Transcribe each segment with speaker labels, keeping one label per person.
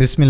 Speaker 1: बिसमीम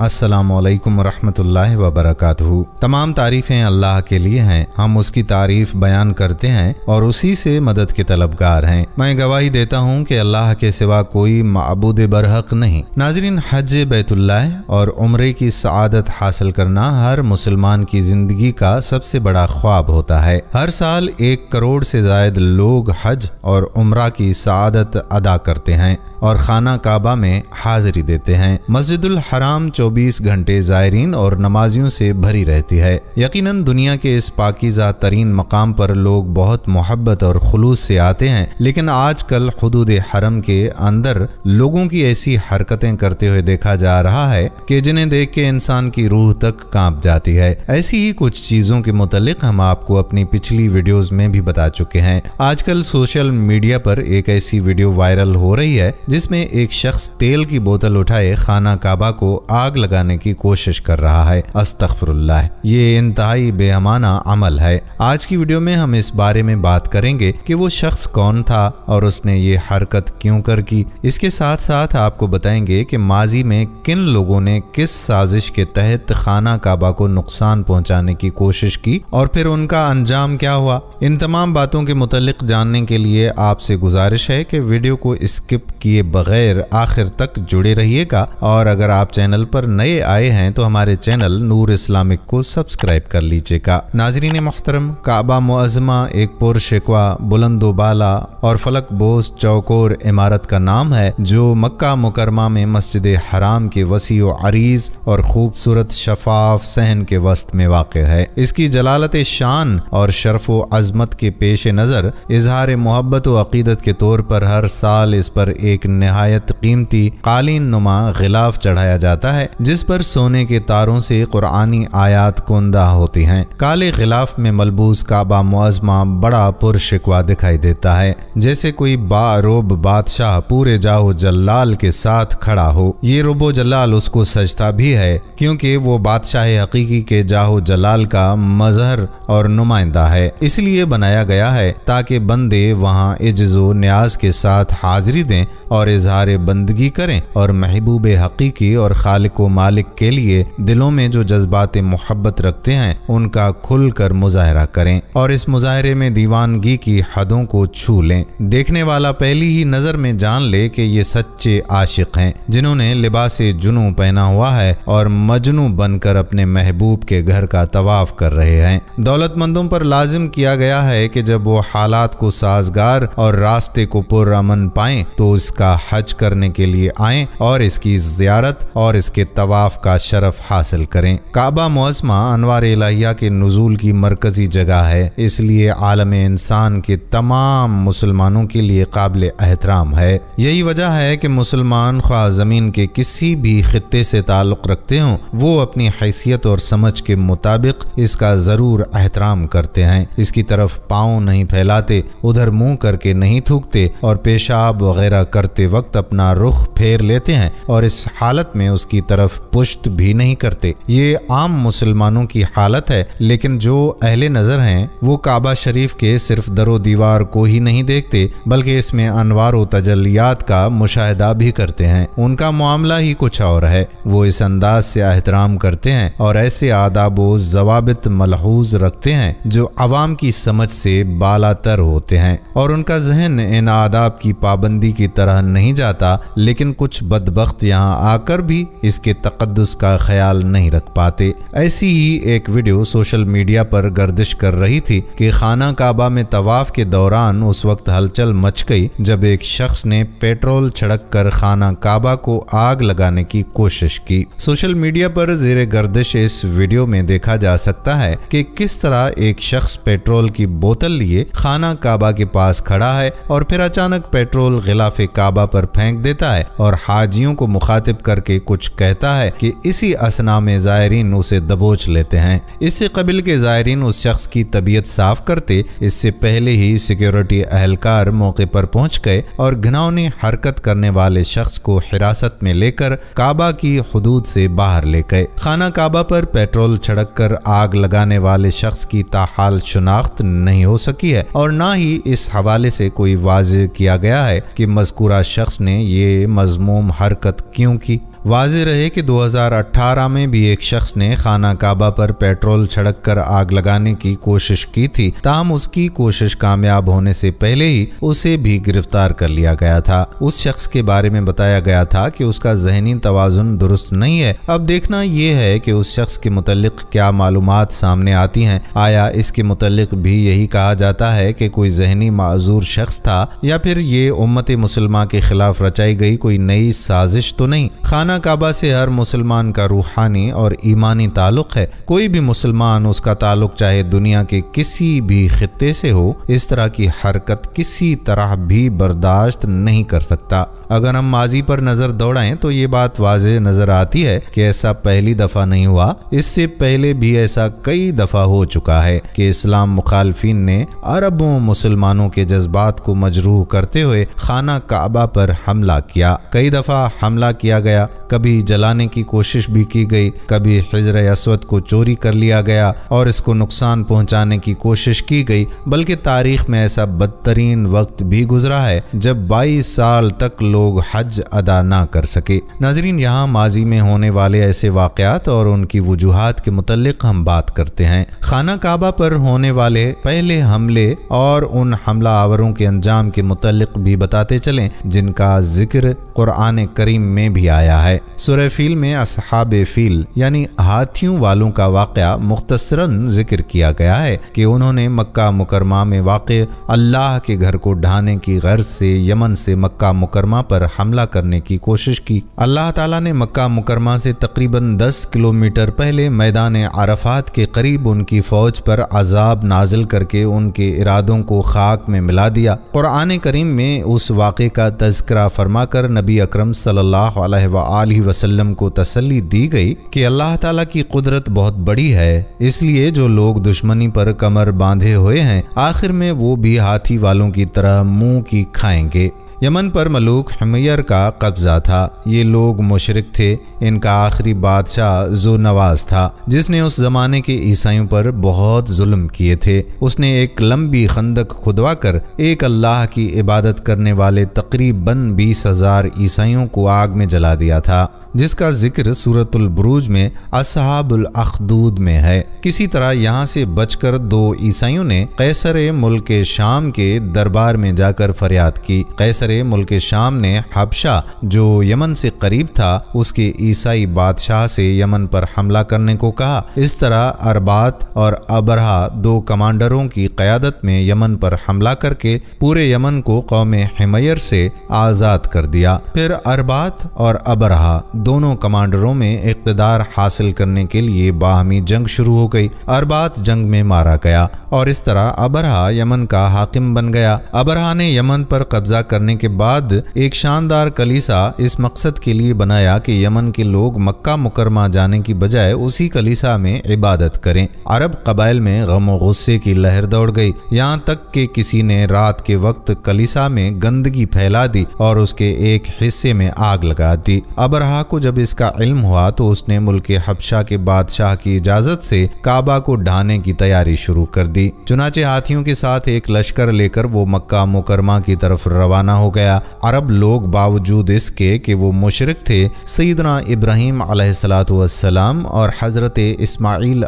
Speaker 1: अल्लाम वरहमतुल्लाहि वबरकातुहु तमाम तारीफ़ें अल्लाह के लिए हैं हम उसकी तारीफ़ बयान करते हैं और उसी से मदद के तलबगार हैं मैं गवाही देता हूँ कि अल्लाह के सिवा कोई मबूद बरहक नहीं नाजरीन हज बैतुल्ला और उम्र की सआदत हासिल करना हर मुसलमान की ज़िंदगी का सबसे बड़ा ख्वाब होता है हर साल एक करोड़ से जायद लोग हज और उम्र की सआदत अदा करते हैं और खाना काबा में हाजिरी देते हैं मस्जिदुल हराम 24 घंटे ज़ायरीन और नमाजियों से भरी रहती है यकीनन दुनिया के इस पाकिज़ा तरीन मकाम पर लोग बहुत मोहब्बत और खलूस से आते हैं लेकिन आजकल हदूद हरम के अंदर लोगों की ऐसी हरकतें करते हुए देखा जा रहा है कि जिन्हें देख के इंसान की रूह तक कांप जाती है ऐसी ही कुछ चीज़ों के मुतालिक हम आपको अपनी पिछली वीडियोस में भी बता चुके हैं आजकल सोशल मीडिया पर एक ऐसी वीडियो वायरल हो रही है जिसमें एक शख्स तेल की बोतल उठाए खाना काबा को आग लगाने की कोशिश कर रहा है अस्तफरुल्ला ये इंतहाई बेअमाना अमल है आज की वीडियो में हम इस बारे में बात करेंगे कि वो शख्स कौन था और उसने ये हरकत क्यों कर की इसके साथ साथ आपको बताएंगे कि माजी में किन लोगों ने किस साजिश के तहत खाना काबा को नुकसान पहुंचाने की कोशिश की और फिर उनका अंजाम क्या हुआ इन तमाम बातों के मुतल जानने के लिए आपसे गुजारिश है कि वीडियो को स्किप किए किए बगैर आखिर तक जुड़े रहिएगा और अगर आप चैनल पर नए आए हैं तो हमारे चैनल नूर इस्लामिक को सब्सक्राइब कर लीजिएगा नाजरीन मोहतरम काबा मुआजमा एक पुरशिकवा बुलंदोबाला और फलक बोस चौकोर इमारत का नाम है जो मक्का मुकरमा में मस्जिद हराम के वसी अरीज और खूबसूरत शफाफ सहन के वस्त में वाक़ है इसकी जलालत शान और शर्फ अजमत के पेश नज़र इजहार मोहब्बत व अकीदत के तौर पर हर साल इस पर एक नहायत कीमती कालीन नुमा गिलाफ चढ़ाया जाता है जिस पर सोने के तारों से कुरानी आयात कुंदा होती हैं काले गिलाफ में मलबूस काबा मुआजमा बड़ा पुरशिकवा दिखाई देता है जैसे कोई बारोब बादशाह पूरे जाहो जल्लाल के साथ खड़ा हो ये रुबो जलाल उसको सजता भी है क्योंकि वो बादशाह हकीकी के जाहो जलाल का मजहर और नुमाइंदा है इसलिए बनाया गया है ताकि बंदे वहाँ इज्जो न्याज के साथ हाजिरी दें और और इजहार बंदगी करें और महबूब हकीकी और खालिक व मालिक के लिए दिलों में जो जज्बात मोहब्बत रखते हैं उनका खुल कर मुजाहरा करें और इस मुजाहरे में दीवानगी की हदों को छू लें देखने वाला पहली ही नज़र में जान ले कि ये सच्चे आशिक हैं जिन्होंने लिबास जुनू पहना हुआ है और मजनू बनकर अपने महबूब के घर का तवाफ कर रहे हैं दौलतमंदों पर लाजिम किया गया है कि जब वो हालात को साजगार और रास्ते को पुरमन पाए तो उसका का हज करने के लिए आए और इसकी जियारत और इसके तवाफ का शरफ हासिल करें काबा मौसमा अनवार इलाहिया के नजूल की मरकजी जगह है इसलिए आलम इंसान के तमाम मुसलमानों के लिए काबिल एहतराम है यही वजह है कि मुसलमान ख्वा ज़मीन के किसी भी खत्े से ताल्लुक़ रखते हों वो अपनी हैसियत और समझ के मुताबिक इसका ज़रूर एहतराम करते हैं इसकी तरफ पाँव नहीं फैलाते उधर मुंह करके नहीं थूकते और पेशाब वगैरह करते करते वक्त अपना रुख फेर लेते हैं और इस हालत में उसकी तरफ पुष्ट भी नहीं करते ये आम मुसलमानों की हालत है लेकिन जो अहले नज़र हैं वो काबा शरीफ के सिर्फ दरो दीवार को ही नहीं देखते बल्कि इसमें अनवार तजलियात का मुशाहिदा भी करते हैं उनका मामला ही कुछ और है वो इस अंदाज से एहतराम करते हैं और ऐसे आदाब जवाबित मलहूज रखते हैं जो आवाम की समझ से बालातर होते हैं और उनका जहन इन आदाब की पाबंदी की तरह नहीं जाता लेकिन कुछ बदबخت यहाँ आकर भी इसके तकदस का ख्याल नहीं रख पाते ऐसी ही एक वीडियो सोशल मीडिया पर गर्दिश कर रही थी कि खाना काबा में तवाफ के दौरान उस वक्त हलचल मच गई जब एक शख्स ने पेट्रोल छड़क कर खाना काबा को आग लगाने की कोशिश की सोशल मीडिया पर जेर गर्दिश इस वीडियो में देखा जा सकता है कि किस तरह एक शख्स पेट्रोल की बोतल लिए खाना काबा के पास खड़ा है और फिर अचानक पेट्रोल गिलाफे काबा काबा पर फेंक देता है और हाजियों को मुखातिब करके कुछ कहता है कि इसी असना में जायरीन उसे दबोच लेते हैं इससे कबिल के जायरीन उस शख्स की तबीयत साफ करते इससे पहले ही सिक्योरिटी अहलकार मौके पर पहुंच गए और घनौनी हरकत करने वाले शख्स को हिरासत में लेकर काबा की हदूद से बाहर ले गए खाना काबा पर पेट्रोल छड़क कर आग लगाने वाले शख्स की ताहाल शनाख्त नहीं हो सकी है और ना ही इस हवाले से कोई वाज किया गया है कि मजकूरा शख्स ने ये मजमूम हरकत क्यों की वाज रहे कि 2018 में भी एक शख्स ने खाना काबा पर पेट्रोल छड़क कर आग लगाने की कोशिश की थी ताहम उसकी कोशिश कामयाब होने से पहले ही उसे भी गिरफ्तार कर लिया गया था उस शख्स के बारे में बताया गया था कि उसका जहनी तोज़ुन दुरुस्त नहीं है अब देखना यह है कि उस शख्स के मुतलक क्या मालूम सामने आती हैं आया इसके मुतलक भी यही कहा जाता है कि कोई जहनी माजूर शख्स था या फिर ये उम्मत मुसलमा के खिलाफ रचाई गई कोई नई साजिश तो नहीं खाना खाना काबा से हर मुसलमान का रूहानी और ईमानी ताल्लुक है कोई भी मुसलमान उसका ताल्लुक चाहे दुनिया के किसी भी खत्े से हो इस तरह की हरकत किसी तरह भी बर्दाश्त नहीं कर सकता अगर हम माजी पर नज़र दौड़ाएं तो ये बात वाज नज़र आती है कि ऐसा पहली दफ़ा नहीं हुआ इससे पहले भी ऐसा कई दफ़ा हो चुका है कि इस्लाम मुखालफी ने अरबों मुसलमानों के जज्बात को मजरूह करते हुए खाना काबा पर हमला किया कई दफ़ा हमला किया गया कभी जलाने की कोशिश भी की गई कभी हजर असवद को चोरी कर लिया गया और इसको नुकसान पहुंचाने की कोशिश की गई बल्कि तारीख में ऐसा बदतरीन वक्त भी गुजरा है जब 22 साल तक लोग लोग हज अदा ना कर सके नाजरीन यहाँ माजी में होने वाले ऐसे वाक़ात और उनकी वजूहत के मुतलक हम बात करते हैं खाना काबा पर होने वाले पहले हमले और उन हमला आवरों के अंजाम के मुतलक भी बताते चलें जिनका जिक्र कुरान करीम में भी आया है सुर फील में असहाब फील यानी हाथियों वालों का वाक़ मुख्तसरा जिक्र किया गया है कि उन्होंने मक्का मुकरमा में वाक़ अल्लाह के घर को ढाने की गर्ज से यमन से मक्का मुकरमा यहाँ पर हमला करने की कोशिश की अल्लाह ताला ने मक्का मुकरमा से तकरीबन 10 किलोमीटर पहले मैदान अरफात के करीब उनकी फ़ौज पर अजाब नाजिल करके उनके इरादों को खाक में मिला दिया क़ुरान करीम में उस वाक़े का तस्करा फरमाकर नबी अक्रम सल्लाम को तसली दी गई कि अल्लाह ताला की कुदरत बहुत बड़ी है इसलिए जो लोग दुश्मनी पर कमर बांधे हुए हैं आखिर में वो भी हाथी वालों की तरह मुंह की खाएंगे यमन पर मलूक हमयर का कब्जा था ये लोग मुशरक थे इनका आखिरी बादशाह जो नवाज था जिसने उस जमाने के ईसाइयों पर बहुत जुल्म किए थे उसने एक लंबी खंदक खुदवा कर एक अल्लाह की इबादत करने वाले तकरीबन बीस हजार ईसाइयों को आग में जला दिया था जिसका जिक्र सूरतुल बुरूज में असहाबुल अखदूद में है किसी तरह यहाँ से बचकर दो ईसाइयों ने कैसर मुल्क शाम के दरबार में जाकर फरियाद की कैसर मुल्क शाम ने हबशा जो यमन से करीब था उसके ईसाई बादशाह से यमन पर हमला करने को कहा इस तरह अरबात और अबरहा दो कमांडरों की क्यादत में यमन पर हमला करके पूरे यमन को कौम हिमयर से आज़ाद कर दिया फिर अरबात और अबरहा दोनों कमांडरों में इकतदार हासिल करने के लिए बाहमी जंग शुरू हो गई अरबात जंग में मारा गया और इस तरह अबरहा यमन का हाकिम बन गया अबरहा ने यमन पर कब्जा करने के बाद एक शानदार कलीसा इस मकसद के लिए बनाया कि यमन के लोग मक्का मुकरमा जाने की बजाय उसी कलीसा में इबादत करें अरब कबाइल में गम गुस्से की लहर दौड़ गई यहाँ तक कि किसी ने रात के वक्त कलीसा में गंदगी फैला दी और उसके एक हिस्से में आग लगा दी अबरहा को जब इसका इल्म हुआ तो उसने मुल्क हबशा के बादशाह की इजाज़त से काबा को ढाने की तैयारी शुरू कर दी चुनाचे हाथियों के साथ एक लश्कर लेकर वो मक्का मुकरमा की तरफ रवाना हो गया अरब लोग बावजूद इसके कि वो मुशरक थे सईदना इब्राहिम सलाम और हज़रत इसमाइल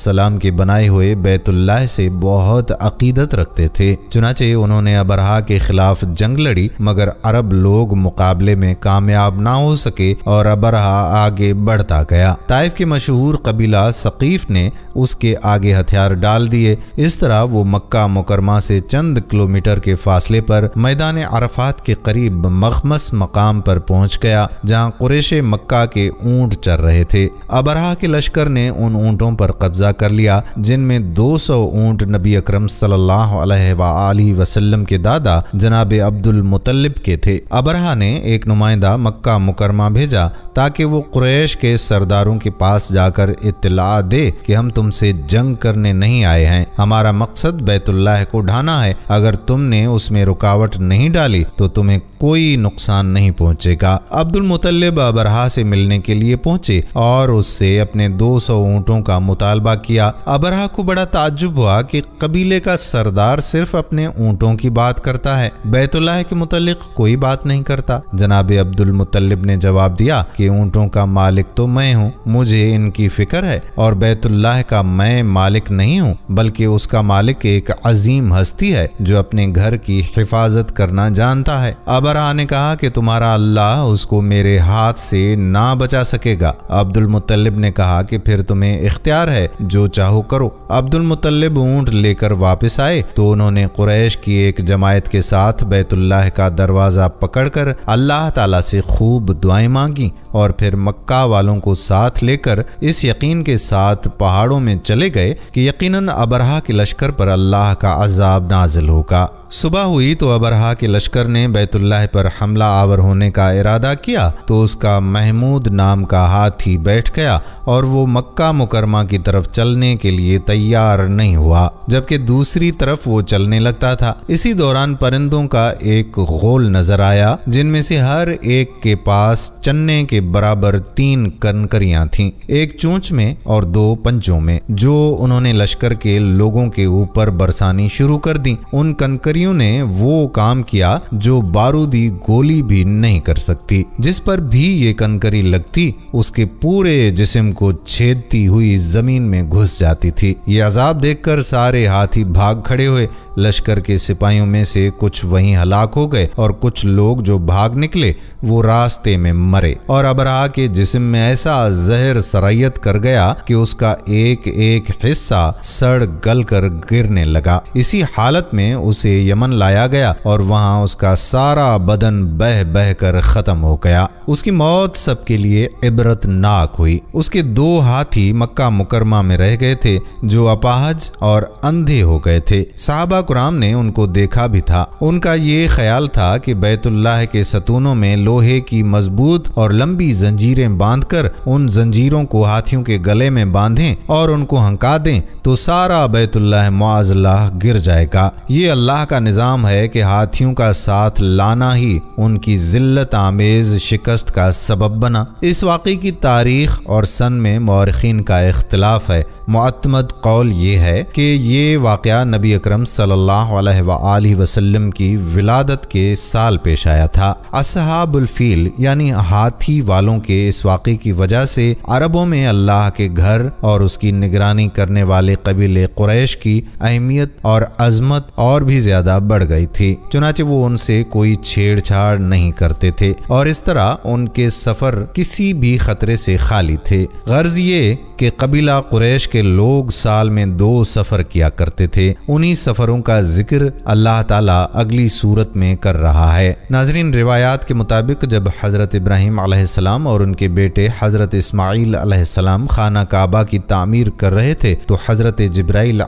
Speaker 1: सलाम के बनाए हुए बैतुल्लाह से बहुत अकीदत रखते थे चुनाचे उन्होंने अबरहा के खिलाफ जंग लड़ी मगर अरब लोग मुकाबले में कामयाब ना हो सके और अबरहा आगे बढ़ता गया ताइफ के मशहूर कबीला सकीफ ने उसके आगे हथियार डाल दिए इस तरह वो मक्का मुकरमा से चंद किलोमीटर के फासले पर मैदान अरफात के करीब मखमस मकाम पर पहुंच गया जहां कुरेश मक्का के ऊंट चर रहे थे अबरहा के लश्कर ने उन ऊंटों पर कब्जा कर लिया जिनमें 200 ऊंट नबी अक्रम सल्लल्लाहु वसल्लम के दादा जनाब अब्दुल मुतलब के थे अबरहा ने एक नुमाइंदा मक्का मुकरमा भेजा ताकि वो कुरैश के सरदारों के पास जाकर इतला दे कि हम तुमसे जंग करने नहीं आए हैं हमारा मकसद बैतुल्लाह को ढाना है अगर तुमने उसमें रुकावट नहीं डाली तो तुम्हें कोई नुकसान नहीं पहुंचेगा अब्दुल मुतलब अबरहा से मिलने के लिए पहुंचे और उससे अपने 200 ऊँटों का मुतालबा किया अबरहा को बड़ा ताजुब हुआ कि कबीले का सरदार सिर्फ अपने ऊँटों की बात करता है बैतुल्लाह के मुतालिक कोई बात नहीं करता जनाब अब्दुल मुतलब ने जवाब जवाब दिया कि ऊँटों का मालिक तो मैं हूँ मुझे इनकी फिक्र है और बैतुल्लाह का मैं मालिक नहीं हूँ बल्कि उसका मालिक एक अजीम हस्ती है जो अपने घर की हिफाजत करना जानता है अबरा ने कहा कि तुम्हारा अल्लाह उसको मेरे हाथ से ना बचा सकेगा अब्दुल मुतलब ने कहा कि फिर तुम्हें इख्तियार है जो चाहो करो अब्दुल मुतलब ऊँट लेकर वापस आए तो उन्होंने कुरैश की एक जमायत के साथ बैतुल्लाह का दरवाज़ा पकड़कर अल्लाह ताला से खूब दुआएं मांगी और फिर मक्का वालों को साथ लेकर इस यकीन के साथ पहाड़ों में चले गए कि यकीनन अबरहा के लश्कर पर अल्लाह का अजाब नाजिल होगा सुबह हुई तो अबरहा के लश्कर ने बैतुल्लाह पर हमला आवर होने का इरादा किया तो उसका महमूद नाम का हाथी बैठ गया और वो मक्का मुकरमा की तरफ चलने के लिए तैयार नहीं हुआ जबकि दूसरी तरफ वो चलने लगता था इसी दौरान परिंदों का एक गोल नजर आया जिनमें से हर एक के पास चन्ने के बराबर तीन कनकरियां थीं, एक चूच में और दो पंचों में जो उन्होंने लश्कर के लोगों के ऊपर बरसानी शुरू कर दी उन कनकरी गोलियों ने वो काम किया जो बारूदी गोली भी नहीं कर सकती जिस पर भी ये कनकरी लगती उसके पूरे जिस्म को छेदती हुई जमीन में घुस जाती थी ये अजाब देखकर सारे हाथी भाग खड़े हुए लश्कर के सिपाहियों में से कुछ वहीं हलाक हो गए और कुछ लोग जो भाग निकले वो रास्ते में मरे और अबरा के जिसम में ऐसा जहर सरायत कर गया कि उसका एक एक हिस्सा सड़ गल कर गिरने लगा इसी हालत में उसे यमन लाया गया और वहां उसका सारा बदन बह बह कर खत्म हो गया उसकी मौत सबके लिए इबरतनाक हुई उसके दो हाथी मक्का मुकरमा में रह गए थे जो अपाहज और अंधे हो गए थे साहबा राम ने उनको देखा भी था उनका ये ख्याल था कि बैतुल्लाह के सतूनों में लोहे की मजबूत और लंबी जंजीरें बांधकर उन जंजीरों को हाथियों के गले में बांधें और उनको हंका दें तो सारा बैतुल्लाह मुआजल्लाह गिर जाएगा ये अल्लाह का निज़ाम है कि हाथियों का साथ लाना ही उनकी जिल्लत आमेज शिकस्त का सबब बना इस वाक़े की तारीख और सन में मौरखीन का इख्तलाफ है मतमद कौल ये है कि ये वाक़ नबी अक्रम सल सल्ला वसलम की विलादत के साल पेश आया था असहाबुलफील यानी हाथी वालों के इस वाक़े की वजह से अरबों में अल्लाह के घर और उसकी निगरानी करने वाले कबीले क्रैश की अहमियत और अजमत और भी ज़्यादा बढ़ गई थी चुनाचे वो उनसे कोई छेड़छाड़ नहीं करते थे और इस तरह उनके सफ़र किसी भी खतरे से खाली थे गर्ज ये कि कबीला कुरैश के लोग साल में दो सफ़र किया करते थे उन्हीं सफ़रों चीज़ों का जिक्र अल्लाह ताला अगली सूरत में कर रहा है नाजरीन रिवायात के मुताबिक जब हज़रत इब्राहिम आसमाम और उनके बेटे हज़रत इसमाइल खाना काबा की तामीर कर रहे थे तो हज़रत जब्राइल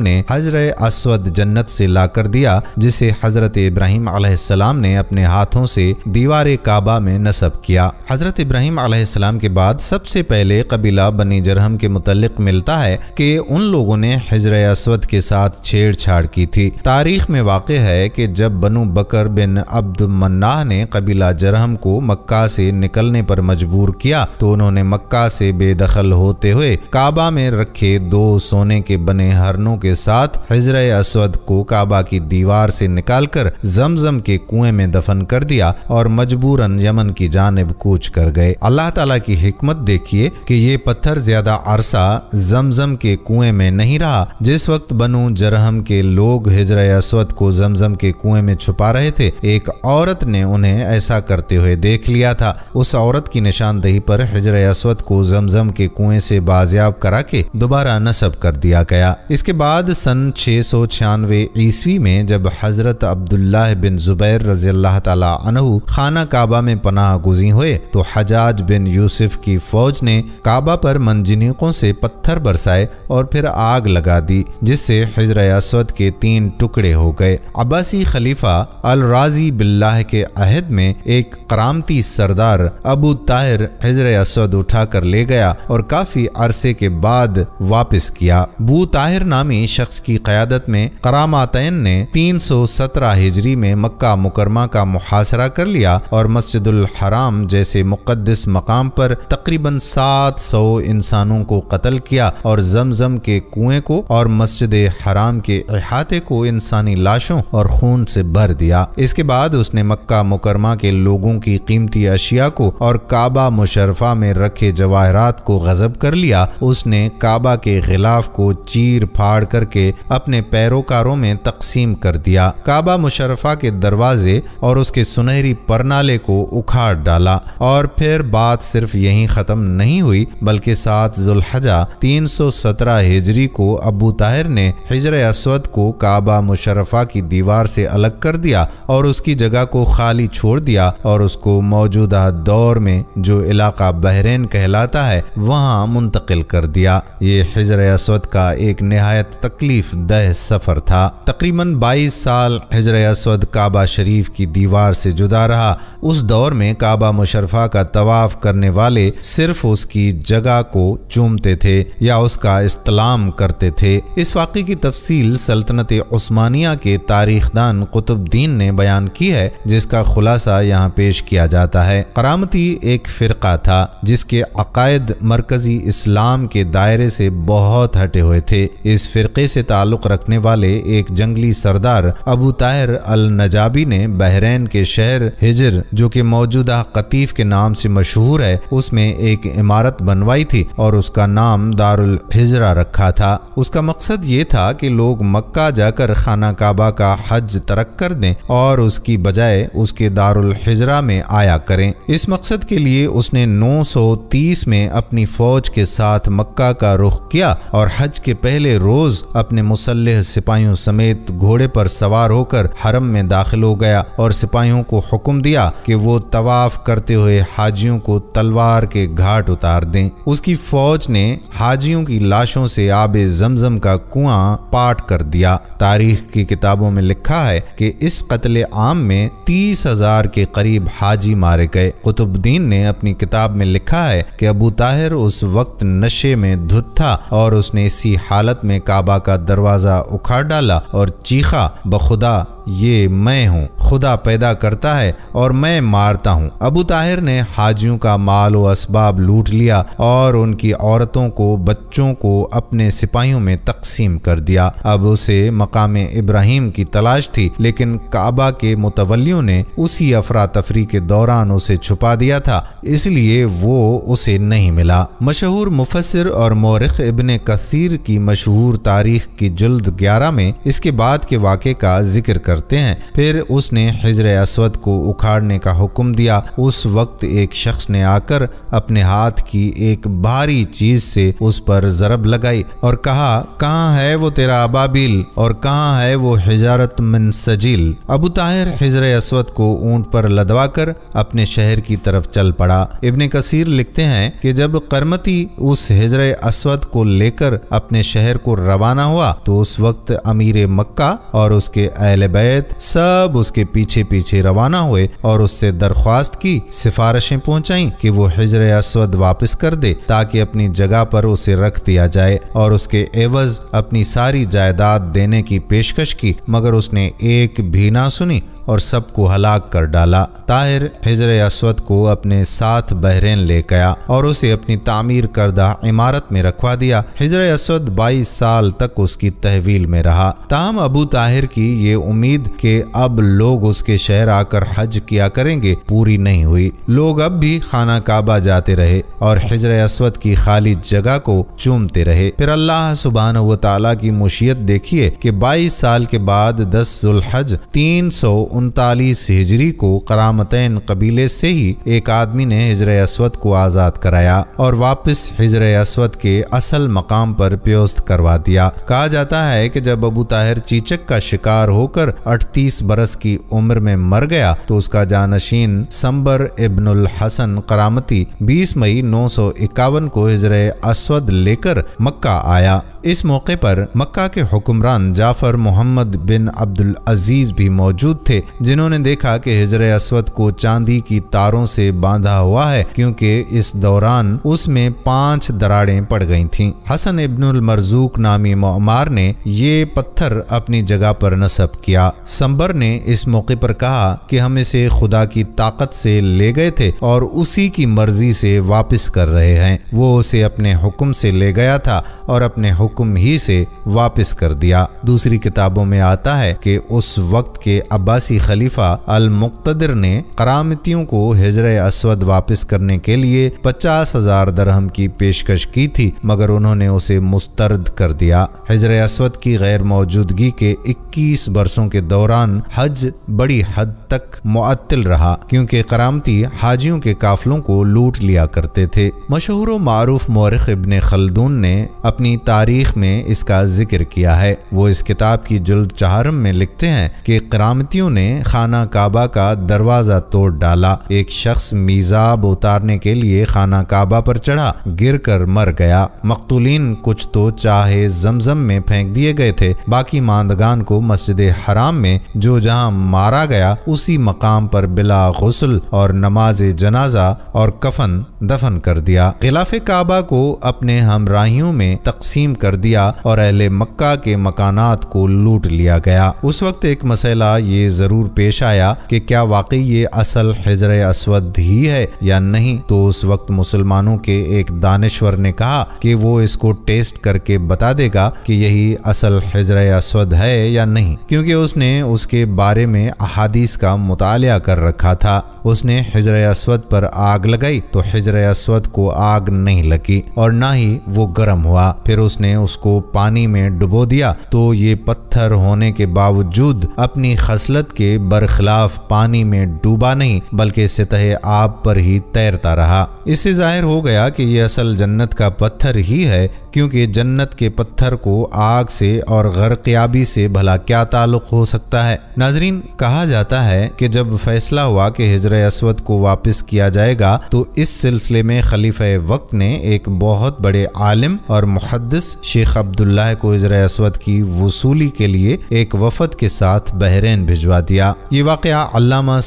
Speaker 1: ने हजर असवद जन्नत से लाकर दिया जिसे हज़रत इब्राहिम आसमाम ने अपने हाथों से दीवार काबा में नसब किया हज़रत इब्राहिम आसमाम के बाद सबसे पहले कबीला बनी जरहम के मुतल मिलता है कि उन लोगों ने हजर असवद के साथ छेड़छाड़ छेड़छाड़ की थी तारीख में वाक़ है कि जब बनु बकर बिन अब्द मन्नाह ने कबीला जरहम को मक्का से निकलने पर मजबूर किया तो उन्होंने मक्का से बेदखल होते हुए काबा में रखे दो सोने के बने हरनों के साथ हजर असवद को काबा की दीवार से निकालकर जमजम के कुएं में दफन कर दिया और मजबूरन यमन की जानब कूच कर गए अल्लाह ताला की हिकमत देखिए कि ये पत्थर ज्यादा अरसा जमजम के कुएं में नहीं रहा जिस वक्त बनु जरहम के के लोग हिजर असवद को जमजम के कुएं में छुपा रहे थे एक औरत ने उन्हें ऐसा करते हुए देख लिया था उस औरत की निशानदेही पर हिजर असवद को जमजम के कुएं से बाजियाब करा के दोबारा नसब कर दिया गया इसके बाद सन छह सौ छियानवे ईस्वी में जब हजरत अब्दुल्ला बिन जुबैर रजी अल्लाह तहु खाना काबा में पनाह गुजी हुए तो हजाज बिन यूसुफ की फौज ने काबा पर मंजनीकों से पत्थर बरसाए और फिर आग लगा दी जिससे हजर असवद रियासत के तीन टुकड़े हो गए अब्बासी खलीफा अल राजी बिल्लाह के अहद में एक करामती सरदार अबू ताहिर हजर असद उठा कर ले गया और काफी अरसे के बाद वापस किया बू ताहिर नामी शख्स की क्यादत में करामातन ने 317 हिजरी में मक्का मुकरमा का मुहासरा कर लिया और मस्जिदुल हराम जैसे मुकदस मकाम पर तकरीबन 700 इंसानों को कत्ल किया और जमजम के कुएं को और मस्जिद हराम के अहाते को इंसानी लाशों और खून से भर दिया इसके बाद उसने मक्का मुकरमा के लोगों की कीमती अशिया को और काबा मुशरफा में रखे जवाहरात को गजब कर लिया उसने काबा के खिलाफ को चीर फाड़ करके अपने पैरोकारों में तकसीम कर दिया काबा मुशरफा के दरवाजे और उसके सुनहरी परनाले को उखाड़ डाला और फिर बात सिर्फ यही ख़त्म नहीं हुई बल्कि सात जुल्हजा तीन सौ सत्रह हिजरी को अबू ताहिर ने हिजर असवद को काबा मुशरफा की दीवार से अलग कर दिया और उसकी जगह को खाली छोड़ दिया और उसको मौजूदा दौर में जो इलाका बहरेन कहलाता है वहाँ मुंतकिल कर दिया ये हजर असवद का एक नहायत तकलीफ दह सफ़र था तकरीबन 22 साल हजर असवद काबा शरीफ की दीवार से जुदा रहा उस दौर में काबा मुशरफा का तवाफ़ करने वाले सिर्फ उसकी जगह को चूमते थे या उसका इस्तलाम करते थे इस वाक़े की तफसील सल्तनत उस्मानिया के तारीखदान कुतुबद्दीन ने बयान की है जिसका खुलासा यहाँ पेश किया जाता है करामती एक फ़िरका था जिसके अकायद मरकज़ी इस्लाम के दायरे से बहुत हटे हुए थे इस फ़िरके से ताल्लुक़ रखने वाले एक जंगली सरदार अबू ताहिर अल नजाबी ने बहरीन के शहर हिजर जो कि मौजूदा कतीफ़ के नाम से मशहूर है उसमें एक इमारत बनवाई थी और उसका नाम दारुल हिजरा रखा था उसका मकसद ये था कि लोग मक्का जाकर खाना काबा का हज तरक कर दें और उसकी बजाय उसके दारुल हिजरा में आया करें इस मकसद के लिए उसने 930 में अपनी फौज के साथ मक्का का रुख किया और हज के पहले रोज अपने मुसलह सिपाहियों समेत घोड़े पर सवार होकर हरम में दाखिल हो गया और सिपाहियों को हुक्म दिया कि वो तवाफ करते हुए हाजियों को तलवार के घाट उतार दें उसकी फौज ने हाजियों की लाशों से आब जमजम का कुआं पाट कर दिया तारीख की किताबों में लिखा है कि इस कत्ल आम में तीस हजार के करीब हाजी मारे गए कुतुबुद्दीन ने अपनी किताब में लिखा है कि अबू ताहिर उस वक्त नशे में धुत था और उसने इसी हालत में काबा का दरवाज़ा उखाड़ डाला और चीखा बखुदा ये मैं हूँ खुदा पैदा करता है और मैं मारता हूँ अबू ताहिर ने हाजियों का माल व इसबाब लूट लिया और उनकी औरतों को बच्चों को अपने सिपाहियों में तकसीम कर दिया अब उसे मकाम इब्राहिम की तलाश थी लेकिन काबा के मुतवलियों ने उसी अफरा तफरी के दौरान उसे छुपा दिया था इसलिए वो उसे नहीं मिला मशहूर मुफसर और मौरख इबन कसीर की मशहूर तारीख की जल्द ग्यारह में इसके बाद के वाक़े का जिक्र करते हैं फिर उसने हजर असवद को उखाड़ने का हुक्म दिया उस वक्त एक शख्स ने आकर अपने हाथ की एक भारी चीज से उस पर जरब लगाई और कहा है वो तेरा अबाबी सजील और कहाँ है वो हिजारत मिन सजील अबू ताहिर हिजर असवद को ऊंट पर लदवा कर अपने शहर की तरफ चल पड़ा इबन कसीर लिखते हैं कि जब करमती उस हिजर असवद को लेकर अपने शहर को रवाना हुआ तो उस वक्त अमीर मक्का और उसके अहल बैत सब उसके पीछे पीछे रवाना हुए और उससे दरख्वास्त की सिफारिशें पहुंचाई कि वो हिजर असवद वापस कर दे ताकि अपनी जगह पर उसे रख दिया जाए और उसके एवज अपनी सारी जायदाद साथ देने की पेशकश की मगर उसने एक भी ना सुनी और सबको हलाक कर डाला ताहिर हिजर असवद को अपने साथ बहरेन ले गया और उसे अपनी तामीर करदा इमारत में रखवा दिया हिजर असवद बाईस साल तक उसकी तहवील में रहा ताहम अबू ताहिर की ये उम्मीद के अब लोग उसके शहर आकर हज किया करेंगे पूरी नहीं हुई लोग अब भी खाना काबा जाते रहे और हिजर असवद की खाली जगह को चूमते रहे फिर अल्लाह सुबहान वाली की मुशियत देखिए कि 22 साल के बाद दस जुल्हज तीन सौ उनतालीस हिजरी को करामतैन कबीले से ही एक आदमी ने हिजर असवद को आज़ाद कराया और वापस हिजर असवद के असल मकाम पर प्योस्त करवा दिया कहा जाता है कि जब अबू ताहिर चीचक का शिकार होकर 38 बरस की उम्र में मर गया तो उसका जानशीन संबर इब्नुल हसन करामती 20 मई नौ को हिजर असवद लेकर मक्का आया इस मौके पर मक्का के हुक्मरान जाफर मोहम्मद बिन अब्दुल अजीज भी मौजूद थे जिन्होंने देखा कि हिजर असवद को चांदी की तारों से बांधा हुआ है क्योंकि इस दौरान उसमें पांच दराड़े पड़ गई थीं। हसन इब्नुल मरजूक नामी मोमार ने ये पत्थर अपनी जगह पर नस्ब किया संबर ने इस मौके पर कहा कि हम इसे खुदा की ताकत से ले गए थे और उसी की मर्जी से वापस कर रहे हैं वो उसे अपने हुक्म से ले गया था और अपने हुक्म ही से वापस कर दिया दूसरी किताबों में आता है कि उस वक्त के अब्बासी अली खलीफा अल मुक्तदर ने करामतियों को हिजर असवद वापस करने के लिए पचास हजार दरहम की पेशकश की थी मगर उन्होंने उसे मुस्तरद कर दिया हिजर असवद की गैर मौजूदगी के इक्कीस बरसों के दौरान हज बड़ी हद तक मअतल रहा क्योंकि करामती हाजियों के काफलों को लूट लिया करते थे मशहूर मरूफ मौरख इबन खलदून ने अपनी तारीख में इसका जिक्र किया है वो इस किताब की जुल्द चारम में लिखते हैं कि करामतियों ने ने खाना काबा का दरवाज़ा तोड़ डाला एक शख्स मीज़ाब उतारने के लिए खाना काबा पर चढ़ा गिर कर मर गया मकतूलिन कुछ तो चाहे जमजम में फेंक दिए गए थे बाकी मांदगान को मस्जिद हराम में जो जहाँ मारा गया उसी मकाम पर बिला गसल और नमाज जनाजा और कफन दफन कर दिया खिलाफ काबा को अपने हमराहियों में तकसीम कर दिया और अहले मक्का के मकान को लूट लिया गया उस वक्त एक मसला ये जरूर ज़रूर पेश आया कि क्या वाकई ये असल हजर असवद ही है या नहीं तो उस वक्त मुसलमानों के एक दानश्वर ने कहा कि वो इसको टेस्ट करके बता देगा कि यही असल हजर असवद है या नहीं क्योंकि उसने उसके बारे में अहादीस का मुताया कर रखा था उसने हजर असवद पर आग लगाई तो हजर असवद को आग नहीं लगी और ना ही वो गर्म हुआ फिर उसने उसको पानी में डुबो दिया तो ये पत्थर होने के बावजूद अपनी खसलत के बरखिलाफ पानी में डूबा नहीं बल्कि सतह आप पर ही तैरता रहा इससे जाहिर हो गया कि यह असल जन्नत का पत्थर ही है क्योंकि जन्नत के पत्थर को आग से और गरकयाबी से भला क्या ताल्लुक हो सकता है नाजरीन कहा जाता है कि जब फैसला हुआ कि हजर असवद को वापस किया जाएगा तो इस सिलसिले में खलीफ वक्त ने एक बहुत बड़े आलिम और मुहदस शेख अब्दुल्ला को हजर असवद की वसूली के लिए एक वफद के साथ बहरेन भिजवा दिया ये वाक़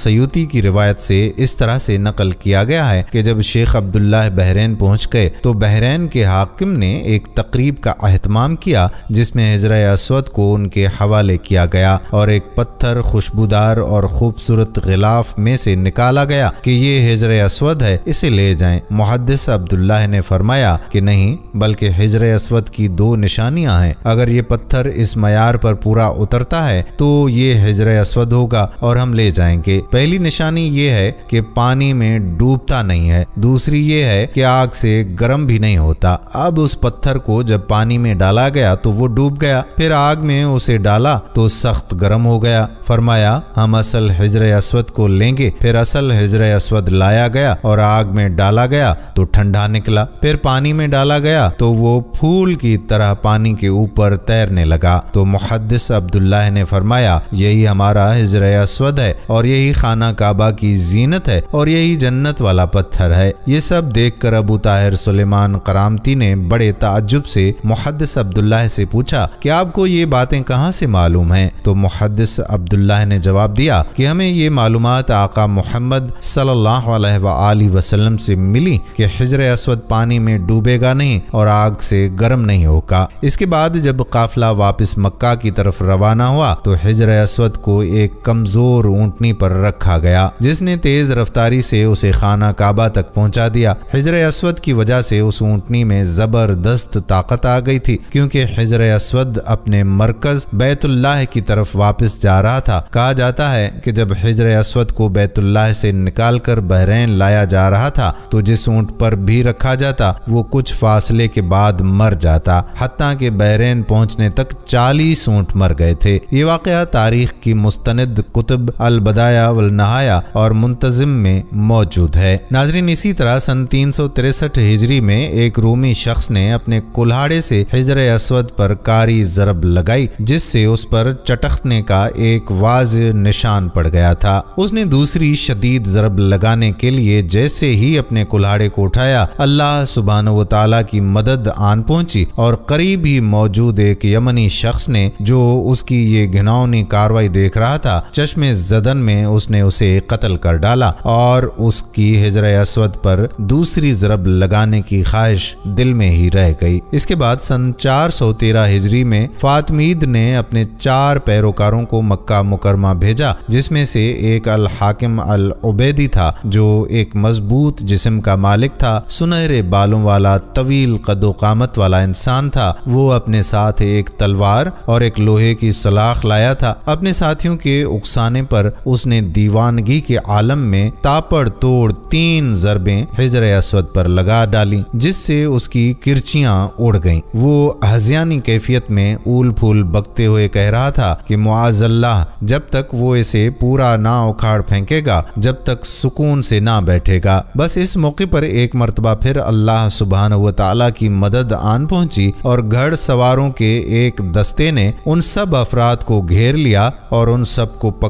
Speaker 1: सयूती की रिवायत से इस तरह से नकल किया गया है कि जब शेख अब्दुल्ला बहरेन पहुंच गए तो बहरेन के हाकिम ने एक एक तकरीब का अहतमाम किया जिसमें हजरा असवद को उनके हवाले किया गया और एक पत्थर खुशबूदार और खूबसूरत गिलाफ में से निकाला गया कि ये हजर असवद है इसे ले जाए मुहदस अब्दुल्ला ने फरमाया कि नहीं बल्कि हजर असवद की दो निशानियां हैं अगर ये पत्थर इस मैार पर पूरा उतरता है तो ये हजर असवद होगा और हम ले जाएंगे पहली निशानी ये है कि पानी में डूबता नहीं है दूसरी ये है कि आग से गर्म भी नहीं होता अब उस पत्थर पत्थर को जब पानी में डाला गया तो वो डूब गया फिर आग में उसे डाला तो सख्त गर्म हो गया फरमाया हम असल हिजर असवद को लेंगे फिर असल हिजर असवद लाया गया और आग में डाला गया तो ठंडा निकला फिर पानी में डाला गया तो वो फूल की तरह पानी के ऊपर तैरने लगा तो मुहदस अब्दुल्ला ने फरमाया यही हमारा हिजर असवद है और यही खाना काबा की जीनत है और यही जन्नत वाला पत्थर है ये सब देख कर अबू ताहिर सुलेमान करामती ने बड़े ताज्जुब से मुहदस अब्दुल्ला से पूछा कि आपको ये बातें कहाँ से मालूम हैं तो मुहदस अब्दुल्ला ने जवाब दिया कि हमें ये मालूम आका मोहम्मद सल्लल्लाहु वसल्लम से मिली कि हजर असवद पानी में डूबेगा नहीं और आग से गर्म नहीं होगा इसके बाद जब काफिला वापस मक्का की तरफ रवाना हुआ तो हजर असवद को एक कमजोर ऊँटनी पर रखा गया जिसने तेज रफ्तारी से उसे खाना काबा तक पहुँचा दिया हजर असवद की वजह से उस ऊँटनी में जबरदस्त ज़बरदस्त ताकत आ गई थी क्योंकि हजर असवद अपने मरकज बैतुल्लाह की तरफ वापस जा रहा था कहा जाता है कि जब हजर असवद को बैतुल्लाह से निकाल कर बहरेन लाया जा रहा था तो जिस ऊँट पर भी रखा जाता वो कुछ फासले के बाद मर जाता हती के बहरेन पहुँचने तक चालीस ऊँट मर गए थे ये वाक़ तारीख की मुस्तंद कुतुब अलबदाया वलनाया और मुंतजिम में मौजूद है नाजरीन इसी तरह सन तीन सौ तिरसठ हिजरी में एक रूमी शख्स ने अपने अपने कुल्हाड़े से हिजर असवद पर कारी जरब लगाई जिससे उस पर चटकने का एक वाज निशान पड़ गया था उसने दूसरी शदीद जरब लगाने के लिए जैसे ही अपने कुल्हाड़े को उठाया अल्लाह सुबहान तला की मदद आन पहुंची और करीब ही मौजूद एक यमनी शख्स ने जो उसकी ये घिनौनी कार्रवाई देख रहा था चश्मे जदन में उसने उसे कत्ल कर डाला और उसकी हिजर असवद पर दूसरी जरब लगाने की ख्वाहिश दिल में ही रह गई इसके बाद सन 413 हिजरी में फातमीद ने अपने चार पैरोकारों को मक्का मुकरमा भेजा जिसमें से एक अल हाकिम अल उबैदी था जो एक मजबूत जिस्म का मालिक था सुनहरे बालों वाला तवील कदोकामत वाला इंसान था वो अपने साथ एक तलवार और एक लोहे की सलाख लाया था अपने साथियों के उकसाने पर उसने दीवानगी के आलम में तापड़ तोड़ तीन जरबे हिजर असवद पर लगा डाली जिससे उसकी किर्चिया हंसियां उड़ गईं। वो हजियानी कैफियत में ऊल फूल बकते हुए कह रहा था कि मुआजल्ला जब तक वो इसे पूरा ना उखाड़ फेंकेगा जब तक सुकून से ना बैठेगा बस इस मौके पर एक मरतबा फिर अल्लाह सुबहान तला की मदद आन पहुंची और घर सवारों के एक दस्ते ने उन सब अफराद को घेर लिया और उन सबको को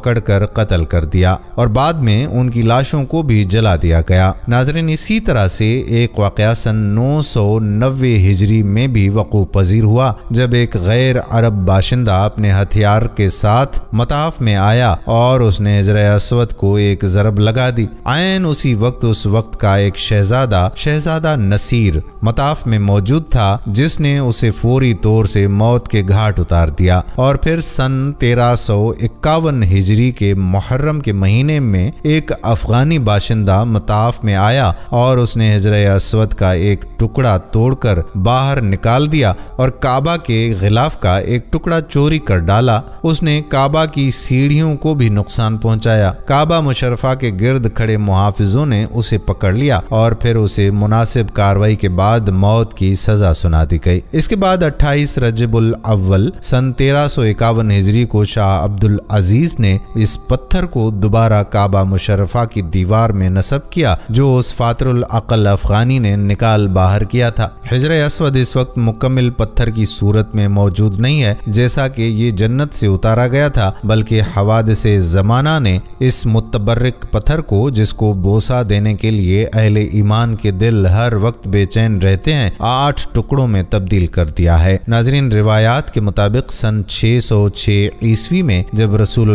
Speaker 1: कत्ल कर दिया और बाद में उनकी लाशों को भी जला दिया गया नाजरीन इसी तरह से एक वाक़ सन नौ सौ नब्बे हिजरी में भी वकूफ पजीर हुआ जब एक गैर अरब बाशिंदा अपने हथियार के साथ मताफ में आया और उसने हजर असवद को एक ज़रब लगा दी आयन उसी वक्त उस वक्त का एक शहजादा शहजादा नसीर मताफ में मौजूद था जिसने उसे फौरी तौर से मौत के घाट उतार दिया और फिर सन तेरह सौ इक्यावन हिजरी के मुहर्रम के महीने में एक अफगानी बाशिंदा मताफ में आया और उसने हजर असवद का एक टुकड़ा तोड़कर बाहर निकाल दिया और काबा के गिलाफ का एक टुकड़ा चोरी कर डाला उसने काबा की सीढ़ियों को भी नुकसान पहुंचाया काबा मुशरफा के गिर्द खड़े मुहाफिजों ने उसे पकड़ लिया और फिर उसे मुनासिब कार्रवाई के बाद मौत की सजा सुना दी गई इसके बाद 28 रजबुल अव्वल सन तेरह सौ इक्यावन हिजरी को शाह अब्दुल अजीज ने इस पत्थर को दोबारा काबा मुशरफा की दीवार में नसब किया जो उस फातरुल अकल अफगानी ने निकाल बाहर किया था हिजरे अस्वद इस वक्त मुकम्मल पत्थर की सूरत में मौजूद नहीं है जैसा कि ये जन्नत से उतारा गया था बल्कि हवाद से ज़माना ने इस मुतबरक पत्थर को जिसको बोसा देने के लिए अहले ईमान के दिल हर वक्त बेचैन रहते हैं आठ टुकड़ों में तब्दील कर दिया है नाजरीन रिवायात के मुताबिक सन 606 ईस्वी में जब रसूल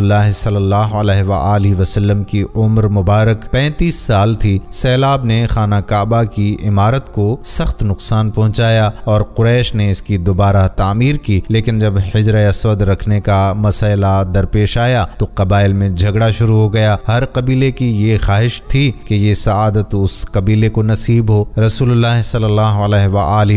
Speaker 1: वसल्लम की उम्र मुबारक 35 साल थी सैलाब ने खाना काबा की इमारत को सख्त नुकसान पहुंचा पहुंचाया और कुरैश ने इसकी दोबारा तामीर की लेकिन जब हिजर असवद रखने का मसला दरपेश आया तो कबाइल में झगड़ा शुरू हो गया हर कबीले की ये ख्वाहिश थी कि ये सआदत उस कबीले को नसीब हो रसोल्ला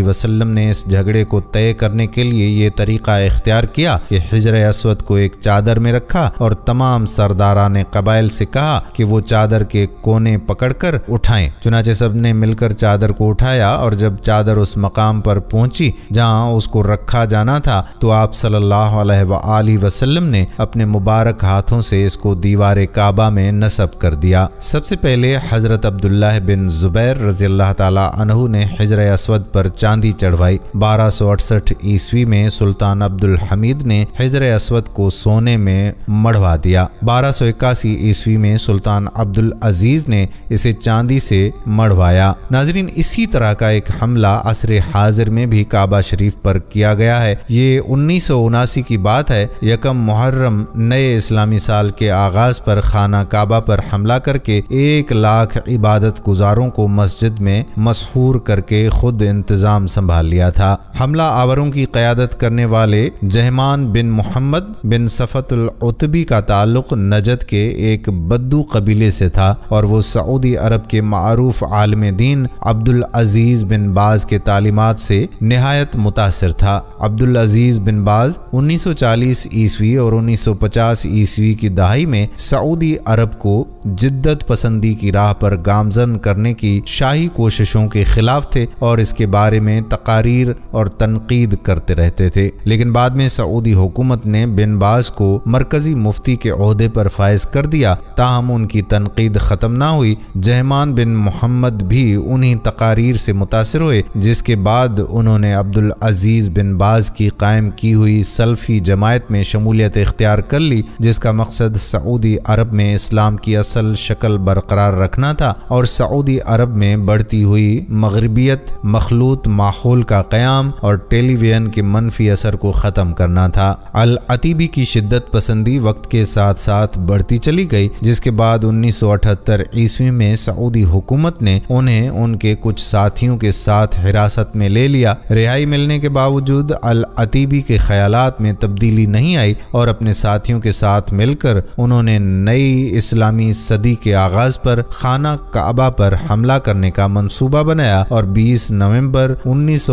Speaker 1: वसल्लम ने इस झगड़े को तय करने के लिए ये तरीका इख्तियार किया कि हजर असवद को एक चादर में रखा और तमाम सरदारा ने कबाइल से कहा कि वो चादर के कोने पकड़कर उठाएं चुनाचे सब ने मिलकर चादर को उठाया और जब चादर उस मकाम पर पहुंची जहां उसको रखा जाना था तो आप सल्लल्लाहु अलैहि वसल्लम ने अपने मुबारक हाथों से इसको दीवार काबा में नसब कर दिया सबसे पहले हज़रत अब्दुल्ला बिन जुबैर रजी अल्लाह ने हजर असवद पर चांदी चढ़वाई बारह सौ अड़सठ ईस्वी में सुल्तान अब्दुल हमीद ने हजर असवद को सोने में मढ़वा दिया बारह सौ इक्यासी ईस्वी में सुल्तान अब्दुल अजीज ने इसे चांदी से मढ़वाया नाजरीन इसी तरह का एक हमला असर हाजिर में भी काबा शरीफ पर किया गया है ये उन्नीस की बात है यकम मुहर्रम नए इस्लामी साल के आगाज पर खाना काबा पर हमला करके एक लाख इबादत गुजारों को मस्जिद में मशहूर करके खुद इंतज़ाम संभाल लिया था हमला आवरों की क़्यादत करने वाले जहमान बिन मोहम्मद बिन सफ़तुलतबी का ताल्लुक नजद के एक बद्दू कबीले से था और वो सऊदी अरब के मरूफ आलम दीन अब्दुल अजीज़ बिन बाज के तालीमत से नहायत मुतासर था अब्दुल अजीज़ बिन बाज 1940 ईस्वी और 1950 ईस्वी की दहाई में सऊदी अरब को जिद्दत पसंदी की राह पर गामजन करने की शाही कोशिशों के खिलाफ थे और इसके बारे में तकारीर और तनकीद करते रहते थे लेकिन बाद में सऊदी हुकूमत ने बिन बाज को मरकजी मुफ्ती के अहदे पर फायज कर दिया ताहम उनकी तनकीद ख़त्म ना हुई जहमान बिन मोहम्मद भी उन्हीं तकारीर से मुतासर हुए जिसके बाद उन्होंने अब्दुल अजीज़ बिन बाज की कायम की हुई सल्फ़ी जमायत में शमूलियत इख्तियार कर ली जिसका मकसद सऊदी अरब में इस्लाम की असल शक्ल बरकरार रखना था और सऊदी अरब में बढ़ती हुई मगरबियत मखलूत माहौल का क़्याम और टेलीविजन के मनफी असर को ख़त्म करना था अल अतीबी की शिद्दत पसंदी वक्त के साथ साथ बढ़ती चली गई जिसके बाद 1978 ईस्वी में सऊदी हुकूमत ने उन्हें उनके कुछ साथियों के साथ हिरासत में ले लिया रिहाई मिलने के बावजूद अल अतीबी के ख्याल में तब्दीली नहीं आई और अपने साथियों के साथ मिलकर उन्होंने नई इस्लामी सदी के आगाज पर खाना काबा पर हमला करने का मंसूबा बनाया और 20 नवंबर उन्नीस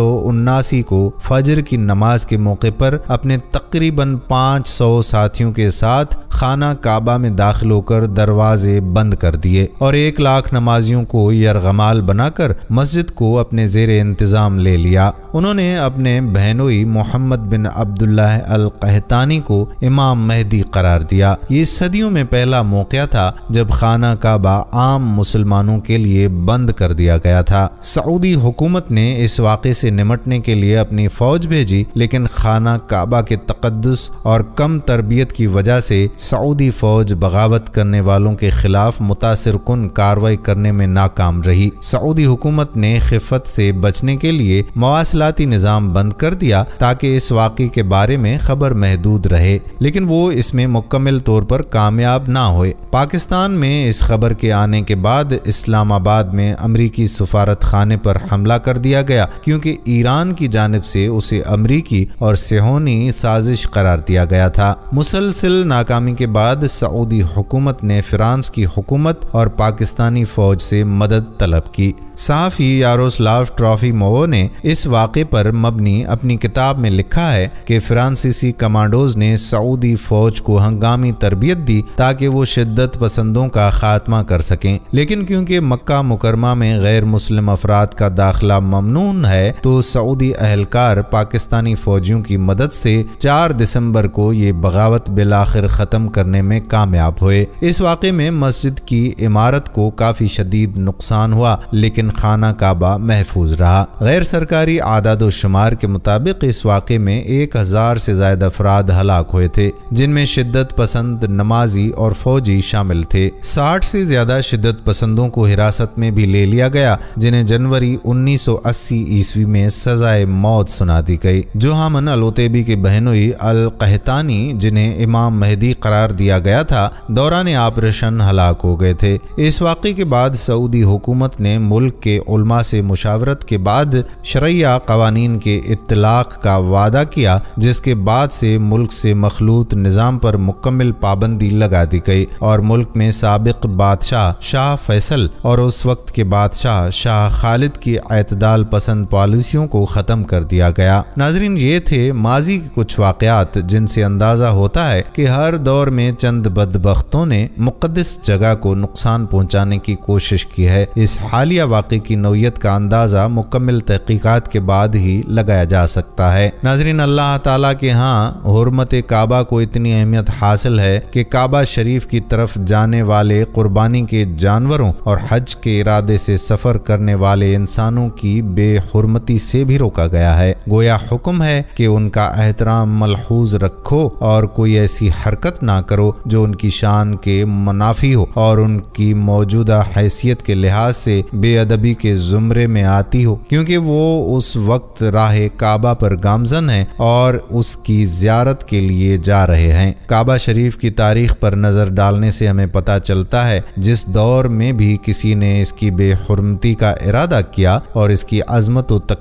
Speaker 1: अब्बासी को फजर की नमाज के मौके पर अपने तकरीबन 500 साथियों के साथ खाना काबा में दाखिल होकर दरवाजे बंद कर दिए और एक लाख नमाजियों को यरगमाल बनाकर मस्जिद को अपने जेर इंतज़ाम ले लिया उन्होंने अपने बहनोई मोहम्मद बिन अब्दुल्ला अलकहतानी को इमाम महदी करार दिया ये सदियों में पहला मौका था जब खाना काबा आम मुसलमानों के लिए बंद कर दिया गया था सऊदी हुकूमत ने इस वाक़े से निमटने के लिए लिए अपनी फौज भेजी लेकिन खाना काबा के तकदस और कम तरबियत की वजह से सऊदी फौज बगावत करने वालों के खिलाफ मुतासर कन कार्रवाई करने में नाकाम रही सऊदी हुकूमत ने खिफत से बचने के लिए मवासलाती निज़ाम बंद कर दिया ताकि इस वाक़े के बारे में खबर महदूद रहे लेकिन वो इसमें मुकम्मल तौर पर कामयाब ना हुए पाकिस्तान में इस खबर के आने के बाद इस्लामाबाद में अमरीकी सफारत खाने पर हमला कर दिया गया क्योंकि ईरान की की जानब से उसे अमरीकी और सेहोनी साजिश करार दिया गया था मुसलसिल नाकामी के बाद सऊदी हुकूमत ने फ्रांस की हुकूमत और पाकिस्तानी फौज से मदद तलब की साफ ही यारोस्लाव ट्रॉफी मोवो ने इस वाक़े पर मबनी अपनी किताब में लिखा है कि फ्रांसीसी कमांडोज ने सऊदी फौज को हंगामी तरबियत दी ताकि वो शिद्दत पसंदों का खात्मा कर सकें लेकिन क्योंकि मक्का मुकरमा में गैर मुस्लिम अफराद का दाखिला ममनून है तो सऊदी अहलकार पाकिस्तानी फौजियों की मदद से चार दिसंबर को ये बगावत बिलाखिर ख़त्म करने में कामयाब हुए इस वाक़े में मस्जिद की इमारत को काफ़ी शदीद नुकसान हुआ लेकिन लेकिन खाना काबा महफूज रहा गैर सरकारी आदाद शुमार के मुताबिक इस वाक़े में एक हज़ार से ज्यादा अफराद हलाक हुए थे जिनमें शिद्दत पसंद नमाजी और फौजी शामिल थे साठ से ज्यादा शिद्दत पसंदों को हिरासत में भी ले लिया गया जिन्हें जनवरी उन्नीस सौ अस्सी ईस्वी में सजाए मौत सुना दी गई जोहामन अलोतेबी की बहनोई अल कहतानी जिन्हें इमाम मेहदी करार दिया गया था दौरान ऑपरेशन हलाक हो गए थे इस वाक़े के बाद सऊदी हुकूमत ने मुल्क के उलमा से मुशावरत के बाद शरैया कवानीन के इतलाक़ का वादा किया जिसके बाद से मुल्क से मखलूत निज़ाम पर मुकम्मल पाबंदी लगा दी गई और मुल्क में सबक बादशाह शाह फैसल और उस वक्त के बादशाह शाह खालिद की अतदाल पसंद पॉलिसियों को ख़त्म कर दिया गया नाजरीन ये थे माजी के कुछ वाकत जिनसे अंदाज़ा होता है कि हर दौर में चंद बदबख्तों ने मुकदस जगह को नुकसान पहुँचाने की कोशिश की है इस हालिया वाक़े की नोयत का अंदाज़ा मुकम्मल तहकीकत के बाद ही लगाया जा सकता है नाजरीन अल्लाह तला के यहाँ हरमत काबा को इतनी अहमियत हासिल है कि काबा शरीफ की तरफ जाने वाले कुर्बानी के जानवरों और हज के इरादे से सफ़र करने वाले इंसानों की बेहरमती से भी रोका गया है गोया हुक्म है कि उनका एहतराम मलहूज रखो और कोई ऐसी हरकत ना करो जो उनकी शान के मुनाफी हो और उनकी मौजूदा हैसियत के लिहाज से बेअदब बेअदबी के जुमरे में आती हो क्योंकि वो उस वक्त राह काबा पर गामजन है और उसकी जियारत के लिए जा रहे हैं काबा शरीफ की तारीख पर नज़र डालने से हमें पता चलता है जिस दौर में भी किसी ने इसकी बेहरमती का इरादा किया और इसकी अजमत व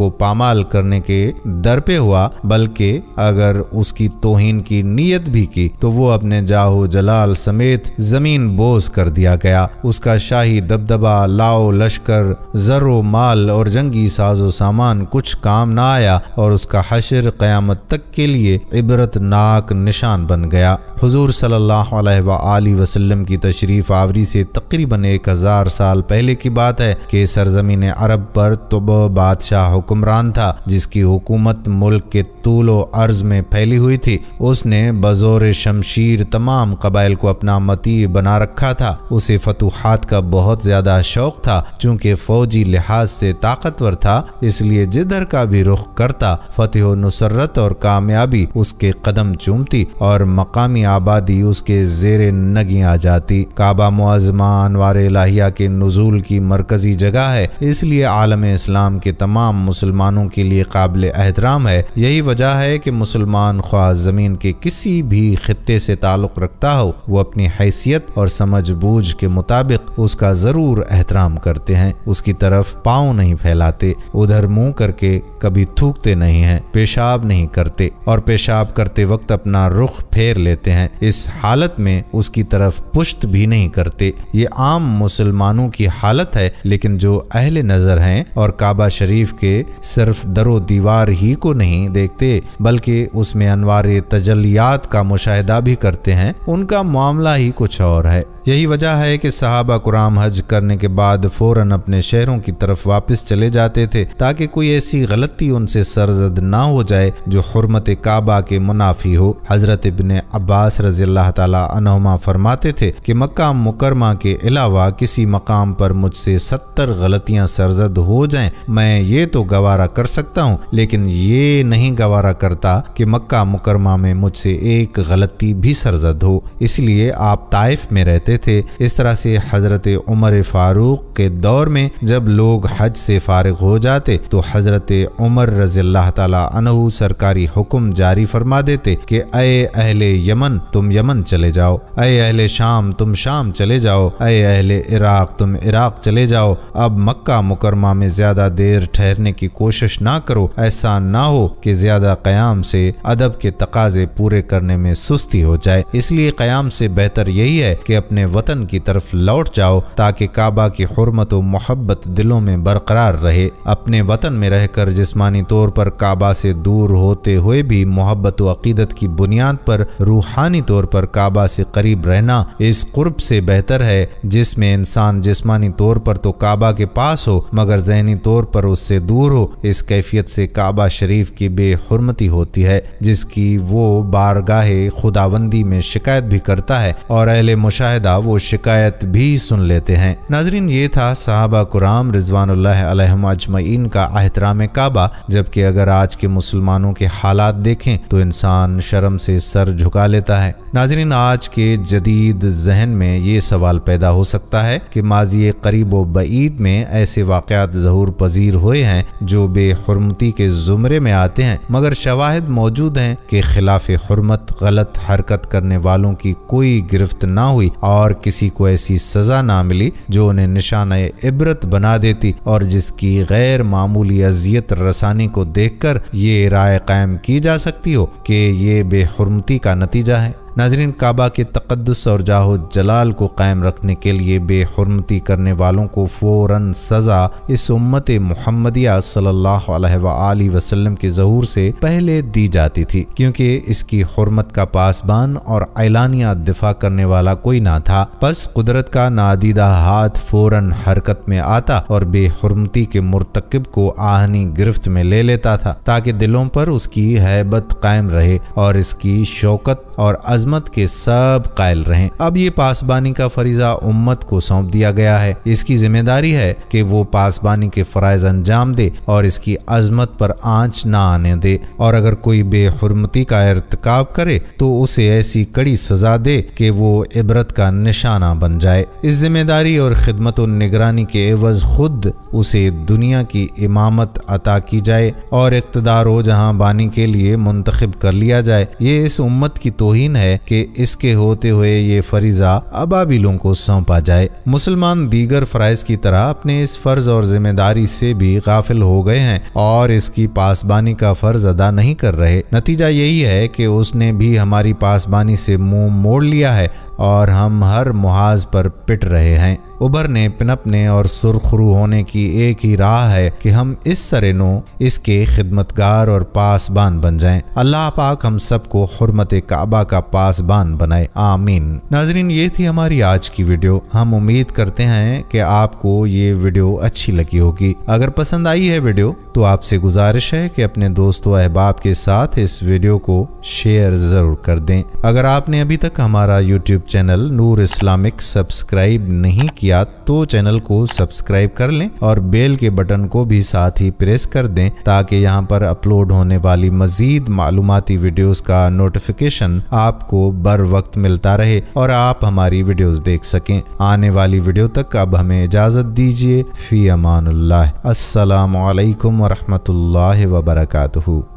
Speaker 1: को पामाल करने के दर पे हुआ बल्कि अगर उसकी तोहिन की नीयत भी की तो वो अपने जाहो जलाल समेत जमीन बोझ कर दिया गया उसका शाही दबदबा लाओ लश लश्कर जरो माल और जंगी साजो सामान कुछ काम न आया और उसका हशर क़्यामत तक के लिए इबरतनाक निशान बन गया हजूर सल्ला वसलम की तशरीफ़ आवरी से तकरीबन एक हज़ार साल पहले की बात है कि सरजमीन अरब पर तुब बादशाह हुक्मरान था जिसकी हुकूमत मुल्क के तूलो अर्ज में फैली हुई थी उसने बजोर शमशीर तमाम कबाइल को अपना मती बना रखा था उसे फतुहात का बहुत ज़्यादा शौक था चूंकि फौजी लिहाज से ताकतवर था इसलिए जिधर का भी रुख करता फतेह नुसरत और कामयाबी उसके कदम चूमती और मकामी आबादी उसके जेर नगी आ जाती काबा मुआजमा अनवार लाहिया के नजूल की मरकजी जगह है इसलिए आलम इस्लाम के तमाम मुसलमानों के लिए काबिल एहतराम है यही वजह है कि मुसलमान ख्वाह ज़मीन के किसी भी खत्े से ताल्लुक़ रखता हो वो अपनी हैसियत और समझ बूझ के मुताबिक उसका ज़रूर एहतराम करते जाते हैं उसकी तरफ पाँव नहीं फैलाते उधर मुंह करके कभी थूकते नहीं हैं पेशाब नहीं करते और पेशाब करते वक्त अपना रुख फेर लेते हैं इस हालत में उसकी तरफ पुश्त भी नहीं करते ये आम मुसलमानों की हालत है लेकिन जो अहल नज़र हैं और काबा शरीफ के सिर्फ दरो दीवार ही को नहीं देखते बल्कि उसमें अनवार तजलियात का मुशाहिदा भी करते हैं उनका मामला ही कुछ और है यही वजह है कि सहाबा कुराम हज करने के बाद फ़ौर फौरन अपने शहरों की तरफ वापस चले जाते थे ताकि कोई ऐसी गलती उनसे सरजद ना हो जाए जो हरमत काबा के मुनाफी हो हज़रत इबन अब्बास रजी अल्लाह तमा फरमाते थे कि मकाम मुकरमा के अलावा किसी मकाम पर मुझसे सत्तर गलतियाँ सरजद हो जाए मैं ये तो गवारा कर सकता हूँ लेकिन ये नहीं गवारा करता कि मक्का मुकरमा में मुझसे एक गलती भी सरजद हो इसलिए आप ताइफ में रहते थे इस तरह से हज़रत उमर फ़ारूक के दौर में जब लोग हज से फारग हो जाते तो हजरत उमर रजील्ला तहु सरकारी हुक्म जारी फरमा देते कि अय अहले यमन तुम यमन चले जाओ अय अहले शाम तुम शाम चले जाओ अय अहले इराक तुम इराक चले जाओ अब मक्का मुकरमा में ज्यादा देर ठहरने की कोशिश ना करो ऐसा ना हो कि ज्यादा क्याम से अदब के तकाजे पूरे करने में सुस्ती हो जाए इसलिए क्याम से बेहतर यही है कि अपने वतन की तरफ लौट जाओ ताकि काबा की हरमत रहमत तो व मोहब्बत दिलों में बरकरार रहे अपने वतन में रहकर जिस्मानी तौर पर काबा से दूर होते हुए भी मोहब्बत अकीदत की बुनियाद पर रूहानी तौर पर काबा से करीब रहना इस कुर्ब से बेहतर है जिसमें इंसान जिसमानी तौर पर तो काबा के पास हो मगर जहनी तौर पर उससे दूर हो इस कैफियत से काबा शरीफ की बेहरमती होती है जिसकी वो बारगाह खुदाबंदी में शिकायत भी करता है और अहले मुशाह वो शिकायत भी सुन लेते हैं नाजरीन ये था साहबा कुराम रिजवान अजमैन का अहतराम काबा जबकि अगर आज के मुसलमानों के हालात देखें तो इंसान शर्म से सर झुका लेता है नाजरीन आज के जदीद जहन में ये सवाल पैदा हो सकता है कि माजी करीब व में ऐसे वाकत जहूर पजीर हुए हैं जो बेहरमती के ज़ुमरे में आते हैं मगर शवाहद मौजूद हैं कि खिलाफ हरमत गलत हरकत करने वालों की कोई गिरफ्त ना हुई और किसी को ऐसी सज़ा ना मिली जो उन्हें निशान इबरत बना देती और जिसकी गैर मामूली अजियत रसानी को देखकर ये राय कायम की जा सकती हो कि ये बेहरमती का नतीजा है नाजरीन काबा के तकदस और जाहो जलाल को कायम रखने के लिए बेहरमती करने वालों को फ़ौर सज़ा इस उम्मत महमदिया सल्ला वसलम के जहूर से पहले दी जाती थी क्योंकि इसकी हरमत का पासबान और ऐलानिया दिफा करने वाला कोई ना था बस कुदरत का नादीदा हाथ फ़ौर हरकत में आता और बेहरमती के मरतकब को आहनी गिरफ्त में ले लेता था ताकि दिलों पर उसकी हैबत कायम रहे और इसकी शौकत और अजमत के सब कायल रहे अब ये पासबानी का फरीजा उम्मत को सौंप दिया गया है इसकी जिम्मेदारी है कि वो पासबानी के फरज अंजाम दे और इसकी अजमत पर आंच ना आने दे और अगर कोई बेहरमती का इरतकाब करे तो उसे ऐसी कड़ी सजा दे कि वो इबरत का निशाना बन जाए इस जिम्मेदारी और खिदमत निगरानी के एवज खुद उसे दुनिया की इमामत अता की जाए और इकतदार जहाँ बानी के लिए मुंतखब कर लिया जाए ये इस उम्मत की तोहिन है है कि इसके होते हुए ये फरीजा अबाबिलों को सौंपा जाए मुसलमान दीगर फ़राइज की तरह अपने इस फ़र्ज और जिम्मेदारी से भी गाफिल हो गए हैं और इसकी पासबानी का फ़र्ज अदा नहीं कर रहे नतीजा यही है कि उसने भी हमारी पासबानी से मुंह मोड़ लिया है और हम हर मुहाज पर पिट रहे हैं उभरने पिनपने और सुरखरू होने की एक ही राह है कि हम इस सरेनो इसके खिदमतगार और पासबान बन जाएं। अल्लाह पाक हम सबको हरमत काबा का पासबान बनाए आमीन नाजरीन ये थी हमारी आज की वीडियो हम उम्मीद करते हैं कि आपको ये वीडियो अच्छी लगी होगी अगर पसंद आई है वीडियो तो आपसे गुजारिश है कि अपने दोस्तों अहबाब के साथ इस वीडियो को शेयर ज़रूर कर दें अगर आपने अभी तक हमारा YouTube channel Noor Islamic subscribe नहीं किया तो चैनल को सब्सक्राइब कर लें और बेल के बटन को भी साथ ही प्रेस कर दें ताकि यहाँ पर अपलोड होने वाली मजीद मालूमती वीडियोस का नोटिफिकेशन आपको बर वक्त मिलता रहे और आप हमारी वीडियोस देख सकें आने वाली वीडियो तक अब हमें इजाज़त दीजिए फ़ी अमान अल्लाम वरहमल वर्का